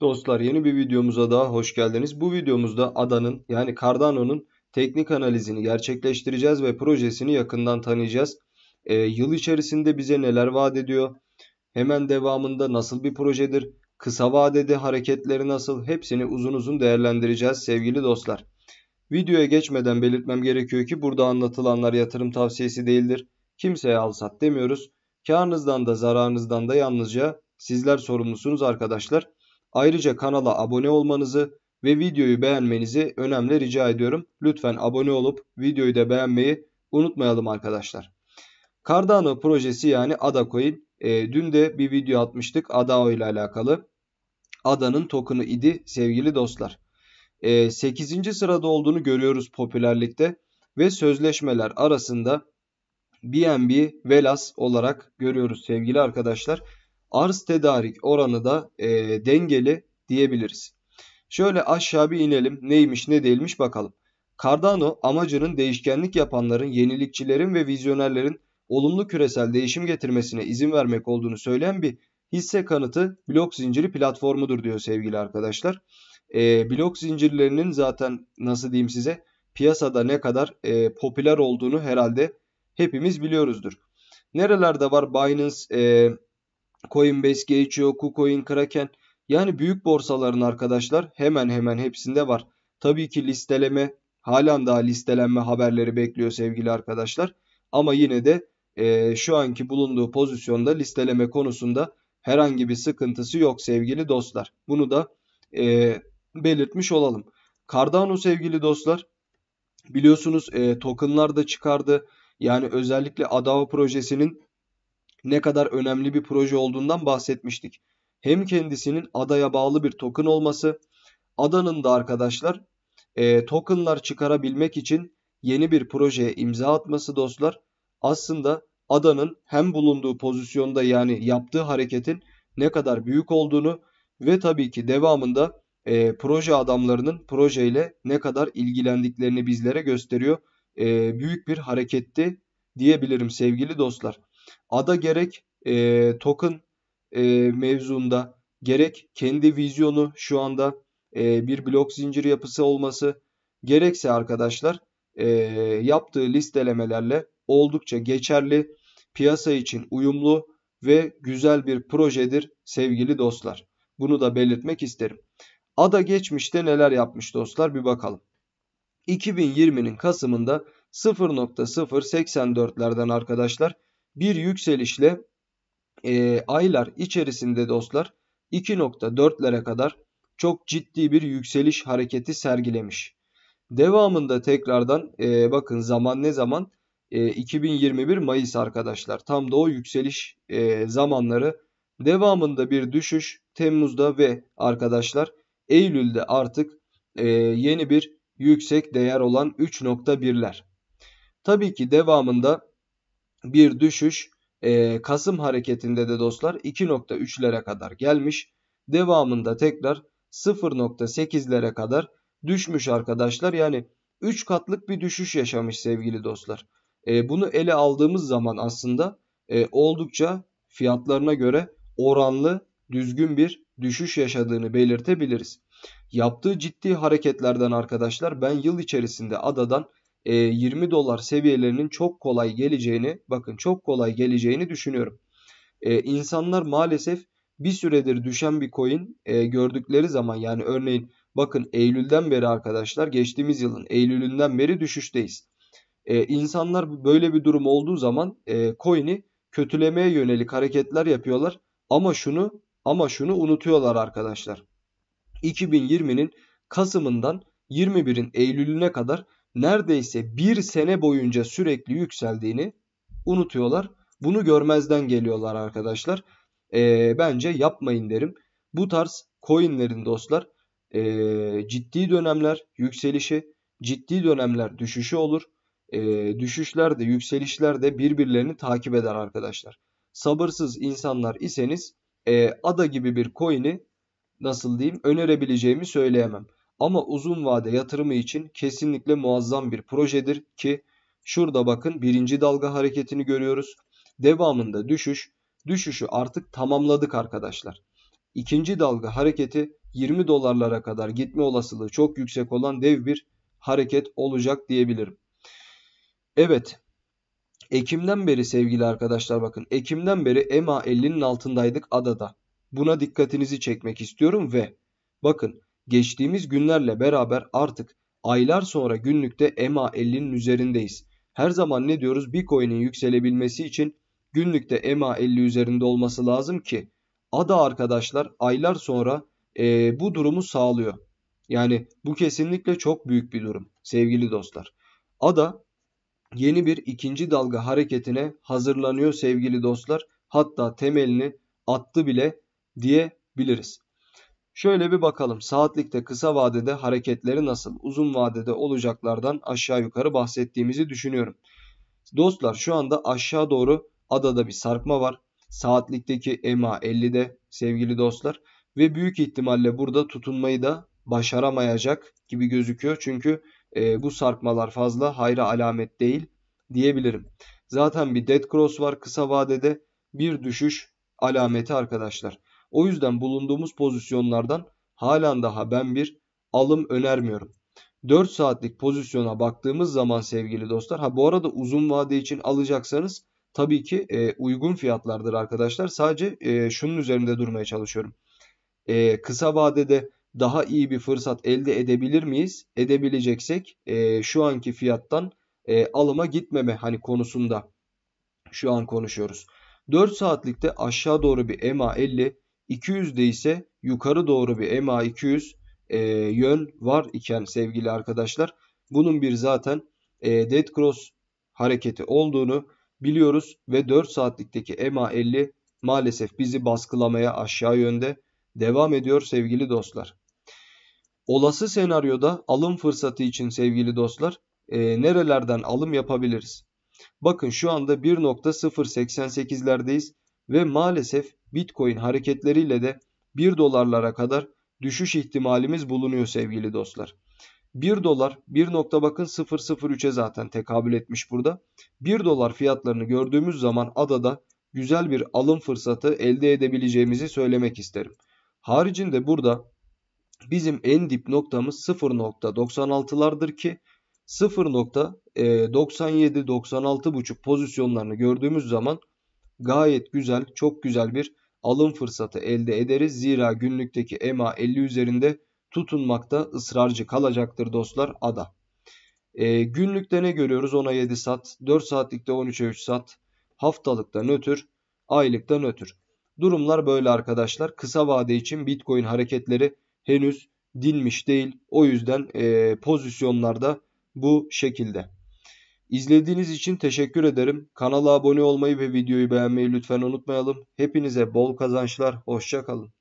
Dostlar yeni bir videomuza daha hoş geldiniz. Bu videomuzda adanın yani Cardano'nun teknik analizini gerçekleştireceğiz ve projesini yakından tanıyacağız. E, yıl içerisinde bize neler vaat ediyor? Hemen devamında nasıl bir projedir? Kısa vadede hareketleri nasıl? Hepsini uzun uzun değerlendireceğiz sevgili dostlar. Videoya geçmeden belirtmem gerekiyor ki burada anlatılanlar yatırım tavsiyesi değildir. Kimseye al sat demiyoruz. Karınızdan da zararınızdan da yalnızca sizler sorumlusunuz arkadaşlar. Ayrıca kanala abone olmanızı ve videoyu beğenmenizi önemli rica ediyorum. Lütfen abone olup videoyu da beğenmeyi unutmayalım arkadaşlar. Cardano projesi yani ADA coin. E, dün de bir video atmıştık ADA ile alakalı. ADA'nın token'ı idi sevgili dostlar. E, 8. sırada olduğunu görüyoruz popülerlikte ve sözleşmeler arasında BNB Velas olarak görüyoruz sevgili arkadaşlar arz tedarik oranı da e, dengeli diyebiliriz. Şöyle aşağı bir inelim. Neymiş ne değilmiş bakalım. Cardano amacının değişkenlik yapanların, yenilikçilerin ve vizyonerlerin olumlu küresel değişim getirmesine izin vermek olduğunu söyleyen bir hisse kanıtı blok zinciri platformudur diyor sevgili arkadaşlar. E, blok zincirlerinin zaten nasıl diyeyim size piyasada ne kadar e, popüler olduğunu herhalde hepimiz biliyoruzdur. Nerelerde var Binance, e, Coinbase, Gate.io, KuCoin, Kraken yani büyük borsaların arkadaşlar hemen hemen hepsinde var. Tabii ki listeleme halen daha listelenme haberleri bekliyor sevgili arkadaşlar. Ama yine de e, şu anki bulunduğu pozisyonda listeleme konusunda herhangi bir sıkıntısı yok sevgili dostlar. Bunu da e, belirtmiş olalım. Cardano sevgili dostlar biliyorsunuz e, tokenlar da çıkardı. Yani özellikle ADAO projesinin ne kadar önemli bir proje olduğundan bahsetmiştik. Hem kendisinin adaya bağlı bir token olması, adanın da arkadaşlar e, tokenlar çıkarabilmek için yeni bir projeye imza atması dostlar aslında adanın hem bulunduğu pozisyonda yani yaptığı hareketin ne kadar büyük olduğunu ve tabii ki devamında e, proje adamlarının projeyle ne kadar ilgilendiklerini bizlere gösteriyor. E, büyük bir hareketti diyebilirim sevgili dostlar. Ada gerek e, token e, mevzunda gerek kendi vizyonu şu anda e, bir blok zinciri yapısı olması gerekse arkadaşlar e, yaptığı listelemelerle oldukça geçerli, piyasa için uyumlu ve güzel bir projedir sevgili dostlar. Bunu da belirtmek isterim. Ada geçmişte neler yapmış dostlar bir bakalım. 2020'nin Kasım'ında 0.084'lerden arkadaşlar bir yükselişle e, aylar içerisinde dostlar 2.4'lere kadar çok ciddi bir yükseliş hareketi sergilemiş. Devamında tekrardan e, bakın zaman ne zaman? E, 2021 Mayıs arkadaşlar. Tam da o yükseliş e, zamanları. Devamında bir düşüş Temmuz'da ve arkadaşlar Eylül'de artık e, yeni bir yüksek değer olan 3.1'ler. Tabii ki devamında bir düşüş e, Kasım hareketinde de dostlar 2.3'lere kadar gelmiş. Devamında tekrar 0.8'lere kadar düşmüş arkadaşlar. Yani 3 katlık bir düşüş yaşamış sevgili dostlar. E, bunu ele aldığımız zaman aslında e, oldukça fiyatlarına göre oranlı düzgün bir düşüş yaşadığını belirtebiliriz. Yaptığı ciddi hareketlerden arkadaşlar ben yıl içerisinde adadan 20 e, dolar seviyelerinin çok kolay geleceğini bakın çok kolay geleceğini düşünüyorum. E, insanlar maalesef bir süredir düşen bir coin e, gördükleri zaman yani örneğin bakın Eylül'den beri arkadaşlar geçtiğimiz yılın Eylül'ünden beri düşüşteyiz. İnsanlar böyle bir durum olduğu zaman e, coin'i kötülemeye yönelik hareketler yapıyorlar ama şunu ama şunu unutuyorlar arkadaşlar. 2020'nin Kasım'ından 21'in Eylül'üne kadar neredeyse bir sene boyunca sürekli yükseldiğini unutuyorlar. Bunu görmezden geliyorlar arkadaşlar. E, bence yapmayın derim. Bu tarz coinlerin dostlar e, ciddi dönemler yükselişi, ciddi dönemler düşüşü olur. E, düşüşler de yükselişler de birbirlerini takip eder arkadaşlar. Sabırsız insanlar iseniz e, ada gibi bir coin'i nasıl diyeyim önerebileceğimi söyleyemem. Ama uzun vade yatırımı için kesinlikle muazzam bir projedir ki şurada bakın birinci dalga hareketini görüyoruz. Devamında düşüş, düşüşü artık tamamladık arkadaşlar. İkinci dalga hareketi 20 dolarlara kadar gitme olasılığı çok yüksek olan dev bir hareket olacak diyebilirim. Evet. Ekim'den beri sevgili arkadaşlar bakın. Ekim'den beri EMA 50'nin altındaydık adada. Buna dikkatinizi çekmek istiyorum ve bakın geçtiğimiz günlerle beraber artık aylar sonra günlükte EMA 50'nin üzerindeyiz. Her zaman ne diyoruz? Bitcoin'in yükselebilmesi için günlükte EMA 50 üzerinde olması lazım ki ADA arkadaşlar aylar sonra e, bu durumu sağlıyor. Yani bu kesinlikle çok büyük bir durum sevgili dostlar. ADA yeni bir ikinci dalga hareketine hazırlanıyor sevgili dostlar. Hatta temelini attı bile diyebiliriz. Şöyle bir bakalım saatlikte kısa vadede hareketleri nasıl uzun vadede olacaklardan aşağı yukarı bahsettiğimizi düşünüyorum. Dostlar şu anda aşağı doğru adada bir sarkma var. Saatlikteki EMA 50'de sevgili dostlar ve büyük ihtimalle burada tutunmayı da başaramayacak gibi gözüküyor. Çünkü e, bu sarkmalar fazla hayra alamet değil diyebilirim. Zaten bir dead cross var kısa vadede bir düşüş alameti arkadaşlar. O yüzden bulunduğumuz pozisyonlardan halen daha ben bir alım önermiyorum. 4 saatlik pozisyona baktığımız zaman sevgili dostlar ha bu arada uzun vade için alacaksanız tabii ki e, uygun fiyatlardır arkadaşlar. Sadece e, şunun üzerinde durmaya çalışıyorum. E, kısa vadede daha iyi bir fırsat elde edebilir miyiz? Edebileceksek e, şu anki fiyattan e, alıma gitmeme hani konusunda şu an konuşuyoruz. 4 saatlikte aşağı doğru bir EMA 50 200'de ise yukarı doğru bir MA 200 e, yön var iken sevgili arkadaşlar bunun bir zaten e, dead cross hareketi olduğunu biliyoruz ve 4 saatlikteki MA 50 maalesef bizi baskılamaya aşağı yönde devam ediyor sevgili dostlar. Olası senaryoda alım fırsatı için sevgili dostlar e, nerelerden alım yapabiliriz? Bakın şu anda 1.088'lerdeyiz ve maalesef Bitcoin hareketleriyle de 1 dolarlara kadar düşüş ihtimalimiz bulunuyor sevgili dostlar. 1 dolar 1 nokta bakın 003'e zaten tekabül etmiş burada. 1 dolar fiyatlarını gördüğümüz zaman adada güzel bir alım fırsatı elde edebileceğimizi söylemek isterim. Haricinde burada bizim en dip noktamız 0.96'lardır ki 0.97 96.5 e, pozisyonlarını gördüğümüz zaman gayet güzel, çok güzel bir alım fırsatı elde ederiz. Zira günlükteki EMA 50 üzerinde tutunmakta ısrarcı kalacaktır dostlar ada. E, günlükte ne görüyoruz? 10'a 7 sat, 4 saatlikte 13'e 3 sat, haftalıkta nötr, aylıkta nötr. Durumlar böyle arkadaşlar. Kısa vade için Bitcoin hareketleri henüz dinmiş değil. O yüzden e, pozisyonlarda bu şekilde. İzlediğiniz için teşekkür ederim. Kanala abone olmayı ve videoyu beğenmeyi lütfen unutmayalım. Hepinize bol kazançlar, hoşçakalın.